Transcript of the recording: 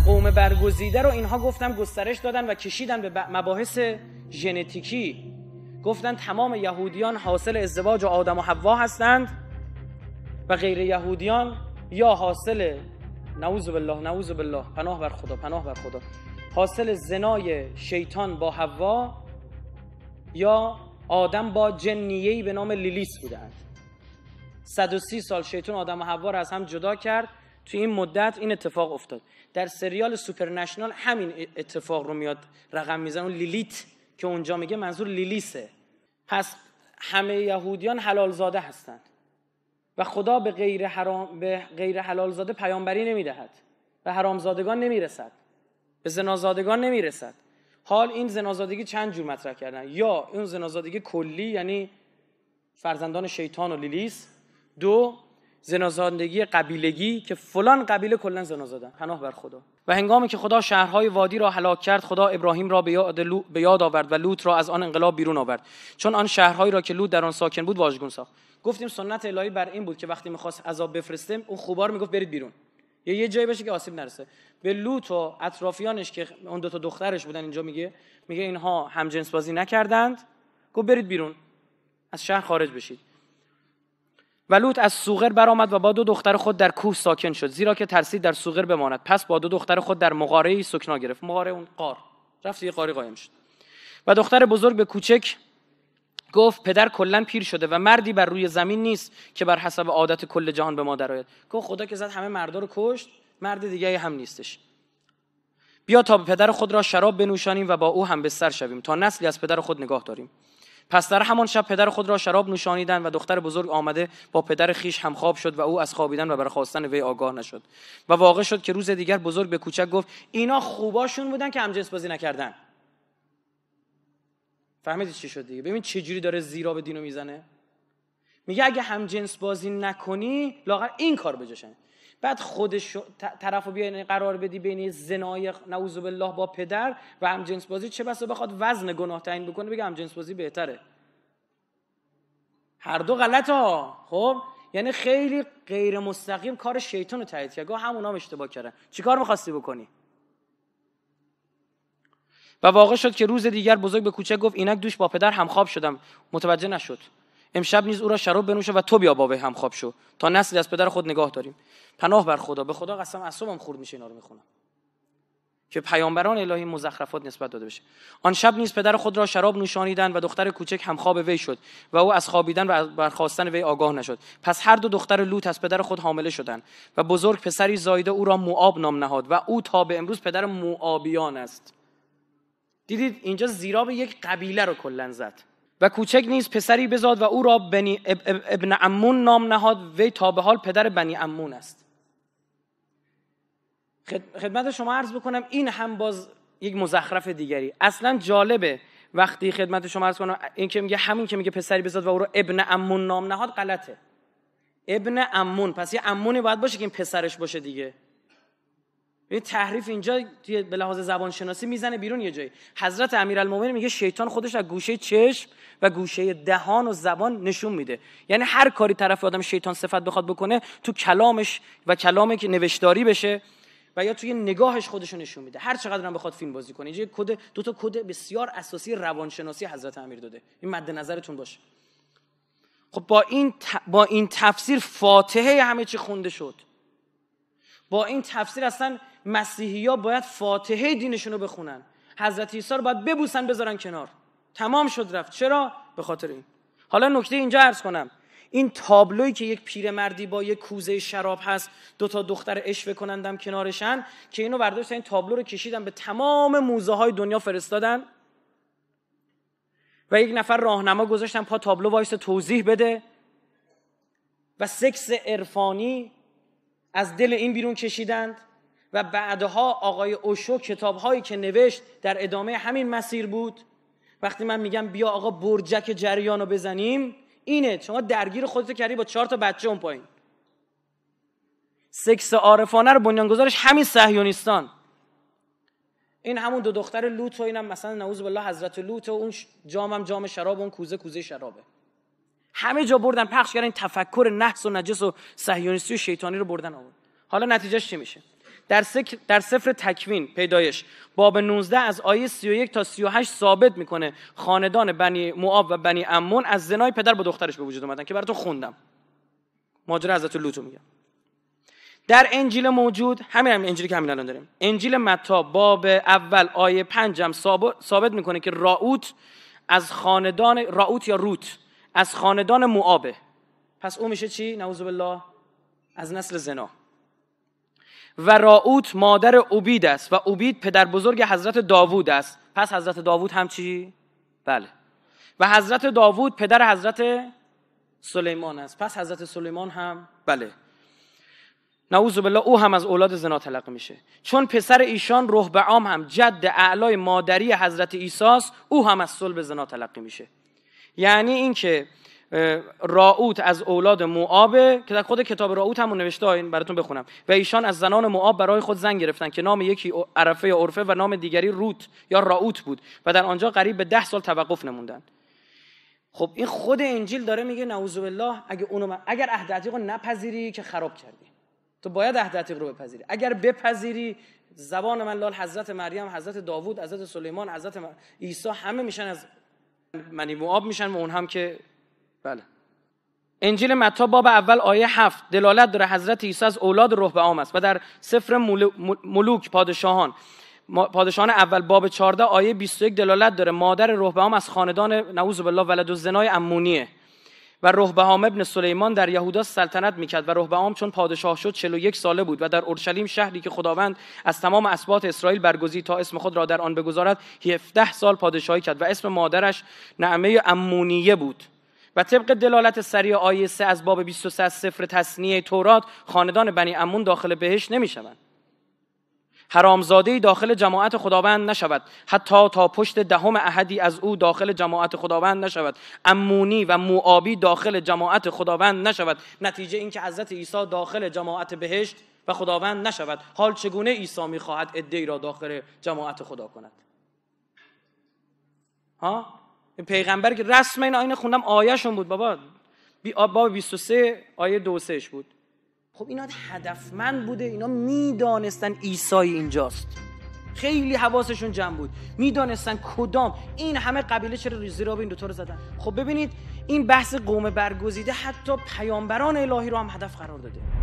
قوم برگزیده رو اینها گفتم گسترش دادن و کشیدن به مباحث ژنتیکی گفتن تمام یهودیان حاصل ازدواج و آدم و حوا هستند و غیر یهودیان یا حاصل نعوذ بالله نعوذ بالله پناه بر خدا پناه بر خدا حاصل زنای شیطان با حوا یا آدم با جنیهی به نام لیلیس بودند 130 سال شیطان آدم و حوا را از هم جدا کرد تو این مدت این اتفاق افتاد در سریال سوپرنشنال همین اتفاق رو میاد رقم میزن. اون لیلیت که اونجا میگه منظور لیلیسه پس همه یهودیان حلال زاده هستند و خدا به غیر, حرام، به غیر حلال زاده پیامبری نمیدهد و حرامزادگان نمیرسد به زنازادگان نمیرسد حال این زنازادگی چند جور مطرح کردن یا اون زنازادگی کلی یعنی فرزندان شیطان و لیلیس دو زنازادگی قبیلگی که فلان قبیله کلا زنازادن زدن پناه بر خدا و هنگامی که خدا شهرهای وادی را هلاک کرد خدا ابراهیم را به یاد آورد و لوط را از آن انقلاب بیرون آورد چون آن شهرهایی را که لوط در آن ساکن بود واژگون ساخت گفتیم سنت الهی بر این بود که وقتی میخواست عذاب بفرسته اون خوبار میگفت برید بیرون یا یه جایی باشه که آسیب نرسه به لوط و اطرافیانش که اون دو تا دخترش بودن اینجا میگه میگه اینها همجنس بازی نکردند گفت برید بیرون از شهر خارج بشید و از سوغر برآمد و با دو دختر خود در کوه ساکن شد زیرا که ترسید در سوغر بماند پس با دو دختر خود در مغاره سکنا گرفت مغاره اون قار رفت یه قاری قایم شد و دختر بزرگ به کوچک گفت پدر کلا پیر شده و مردی بر روی زمین نیست که بر حسب عادت کل جهان به ما درآید گفت خدا که زد همه مردا رو کشت مرد دیگه هم نیستش بیا تا پدر خود را شراب بنوشانیم و با او هم به شویم تا نسلی از پدر خود نگاه داریم پس در همان شب پدر خود را شراب نوشانیدند و دختر بزرگ آمده با پدر خیش همخواب شد و او از خوابیدن و برخواستن وی آگاه نشد و واقع شد که روز دیگر بزرگ به کوچک گفت اینا خوباشون بودن که همجنس بازی نکردن فهمیدید چی شد دیگه ببین چه جوری داره زیرا به دینو میزنه میگه اگه همجنس بازی نکنی لاغر این کار بجاشن بعد خودش طرف رو بیاین قرار بدی بین زنای نعوذ بالله با پدر و جنس بازی چه بسا بخواد وزن گناه تعیین بکنه بگه جنس بازی بهتره هر دو غلط ها خب یعنی خیلی غیر مستقیم کار شیطان رو تایید کرد گاه همونا اشتباه کردن چیکار میخواستی بکنی و واقع شد که روز دیگر بزرگ به کوچه گفت اینک دوش با پدر همخواب شدم متوجه نشد امشب نیز او را شراب بنوشه و تو بیا با هم خواب شو تا نسلی از پدر خود نگاه داریم پناه بر خدا به خدا قسم اعصابم خورد میشه اینا رو میخونم که پیامبران الهی مزخرفات نسبت داده بشه آن شب نیز پدر خود را شراب نوشانیدند و دختر کوچک هم خواب وی شد و او از خوابیدن و از برخواستن وی آگاه نشد پس هر دو دختر لوط از پدر خود حامله شدند و بزرگ پسری زایده او را موآب نام نهاد و او تا به امروز پدر موآبیان است دیدید اینجا زیراب یک قبیله رو کلا زد و کوچک نیز پسری بزاد و او را ابن امون نام نهاد وی تا به حال پدر بنی امون است خدمت شما عرض بکنم این هم باز یک مزخرف دیگری اصلا جالبه وقتی خدمت شما عرض کنم این که میگه همین که میگه پسری بزاد و او را ابن امون نام نهاد غلطه ابن امون پس یه امونی باید باشه که این پسرش باشه دیگه این یعنی تحریف اینجا به لحاظ زبان شناسی میزنه بیرون یه جایی حضرت امیرالمومنین میگه شیطان خودش از گوشه چشم و گوشه دهان و زبان نشون میده یعنی هر کاری طرف آدم شیطان صفت بخواد بکنه تو کلامش و کلامی که نوشتاری بشه و یا توی نگاهش خودش نشون میده هر چقدر هم بخواد فیلم بازی کنه اینجا کد دو تا کد بسیار اساسی روانشناسی حضرت امیر داده این مد نظرتون باشه خب با این با این تفسیر فاتحه همه چی خونده شد با این تفسیر اصلا مسیحی ها باید فاتحه دینشون رو بخونن حضرت عیسی رو باید ببوسن بذارن کنار تمام شد رفت چرا به خاطر این حالا نکته اینجا عرض کنم این تابلویی که یک پیرمردی با یک کوزه شراب هست دو تا دختر اشوه کنندم کنارشن که اینو برداشتن این تابلو رو کشیدن به تمام موزه های دنیا فرستادن و یک نفر راهنما گذاشتن پا تابلو وایس توضیح بده و سکس عرفانی از دل این بیرون کشیدند و بعدها آقای اوشو هایی که نوشت در ادامه همین مسیر بود وقتی من میگم بیا آقا برجک جریان رو بزنیم اینه شما درگیر خودتو کردی با چهار تا بچه اون پایین سکس عارفانه رو بنیانگذارش همین صهیونیستان این همون دو دختر لوط و اینم مثلا نعوذ بالله حضرت لوت و اون هم جام شراب و اون کوزه کوزه شرابه همه جا بردن پخش کردن این تفکر نحس و نجس و صهیونیستی و شیطانی رو بردن آورد حالا نتیجهش چی میشه در, در سفر تکوین پیدایش باب 19 از آیه 31 تا 38 ثابت میکنه خاندان بنی موآب و بنی امون از زنای پدر با دخترش به وجود اومدن که براتون خوندم ماجرا حضرت لوتو میگم در انجیل موجود همین هم انجیلی که همین الان داریم انجیل متا باب اول آیه 5 هم ثابت میکنه که راوت از خاندان راوت یا روت از خاندان موآبه پس او میشه چی نعوذ بالله از نسل زنا و راوت مادر عبید است و عبید پدر بزرگ حضرت داوود است پس حضرت داوود هم چی؟ بله و حضرت داوود پدر حضرت سلیمان است پس حضرت سلیمان هم بله نعوذ بالله او هم از اولاد زنا تلقی میشه چون پسر ایشان عام هم جد اعلای مادری حضرت ایساس او هم از صلب زنا تلقی میشه یعنی اینکه راوت از اولاد موآب که در خود کتاب راوت هم نوشته این براتون بخونم و ایشان از زنان موآب برای خود زن گرفتن که نام یکی عرفه یا عرفه و نام دیگری روت یا راوت بود و در آنجا قریب به ده سال توقف نموندن خب این خود انجیل داره میگه نعوذ بالله اگه اونو اگر عهد رو نپذیری که خراب کردی تو باید عهد رو بپذیری اگر بپذیری زبان من لال حضرت مریم حضرت داوود حضرت سلیمان حضرت عیسی همه میشن از منی میشن و اون هم که بله انجیل متی باب اول آیه هفت دلالت داره حضرت عیسی از اولاد روح عام است و در سفر ملوک پادشاهان پادشاهان اول باب 14 آیه 21 دلالت داره مادر رهبهام از خاندان نعوذ بالله ولد زنای امونیه و رهبهام ابن سلیمان در یهودا سلطنت میکرد و رهبهام چون پادشاه شد 41 ساله بود و در اورشلیم شهری که خداوند از تمام اسبات اسرائیل برگزید تا اسم خود را در آن بگذارد 17 سال پادشاهی کرد و اسم مادرش نعمه امونیه بود و طبق دلالت سریع آیه 3 از باب 23 از سفر تصنیه تورات خاندان بنی امون داخل بهش نمیشوند حرامزادهی داخل جماعت خداوند نشود حتی تا پشت دهم احدی از او داخل جماعت خداوند نشود امونی و موآبی داخل جماعت خداوند نشود نتیجه اینکه حضرت عیسی داخل جماعت بهشت و خداوند نشود حال چگونه عیسی میخواهد ادعی را داخل جماعت خدا کند ها پیغمبر که رسم این آینه خوندم آیهشون بود بابا بی باب 23 آیه 23 بود خب اینا هدفمند بوده اینا میدانستن عیسی اینجاست خیلی حواسشون جمع بود میدانستن کدام این همه قبیله چرا را به این دوتا رو زدن خب ببینید این بحث قوم برگزیده حتی پیامبران الهی رو هم هدف قرار داده